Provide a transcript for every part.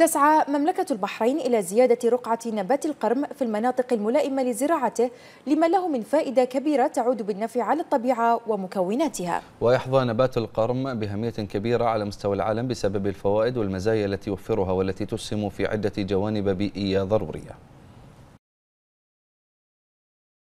تسعى مملكة البحرين إلى زيادة رقعة نبات القرم في المناطق الملائمة لزراعته لما له من فائدة كبيرة تعود بالنفع على الطبيعة ومكوناتها ويحظى نبات القرم بأهمية كبيرة على مستوى العالم بسبب الفوائد والمزايا التي يوفرها والتي تسهم في عدة جوانب بيئية ضرورية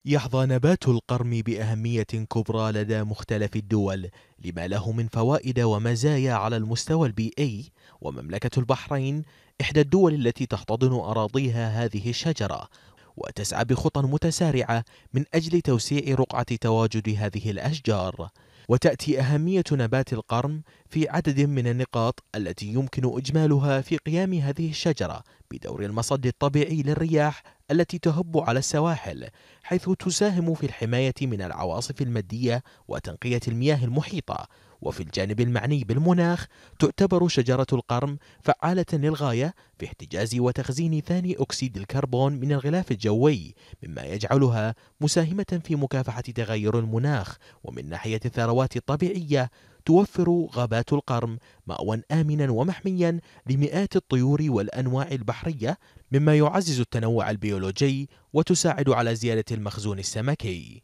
يحظى نبات القرم بأهمية كبرى لدى مختلف الدول لما له من فوائد ومزايا على المستوى البيئي ومملكة البحرين إحدى الدول التي تحتضن أراضيها هذه الشجرة وتسعى بخطى متسارعة من أجل توسيع رقعة تواجد هذه الأشجار وتأتي أهمية نبات القرن في عدد من النقاط التي يمكن إجمالها في قيام هذه الشجرة بدور المصد الطبيعي للرياح التي تهب على السواحل حيث تساهم في الحماية من العواصف المادية وتنقية المياه المحيطة وفي الجانب المعني بالمناخ تعتبر شجرة القرم فعالة للغاية في احتجاز وتخزين ثاني أكسيد الكربون من الغلاف الجوي مما يجعلها مساهمة في مكافحة تغير المناخ ومن ناحية الثروات الطبيعية توفر غابات القرم مأوى آمنا ومحميا لمئات الطيور والأنواع البحرية مما يعزز التنوع البيولوجي وتساعد على زيادة المخزون السمكي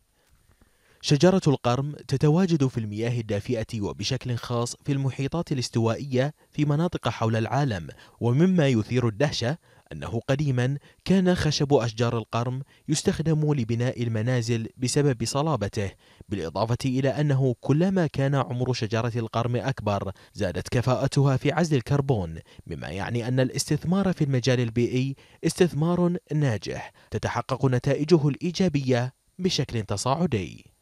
شجرة القرم تتواجد في المياه الدافئة وبشكل خاص في المحيطات الاستوائية في مناطق حول العالم ومما يثير الدهشة أنه قديما كان خشب أشجار القرم يستخدم لبناء المنازل بسبب صلابته بالإضافة إلى أنه كلما كان عمر شجرة القرم أكبر زادت كفاءتها في عزل الكربون مما يعني أن الاستثمار في المجال البيئي استثمار ناجح تتحقق نتائجه الإيجابية بشكل تصاعدي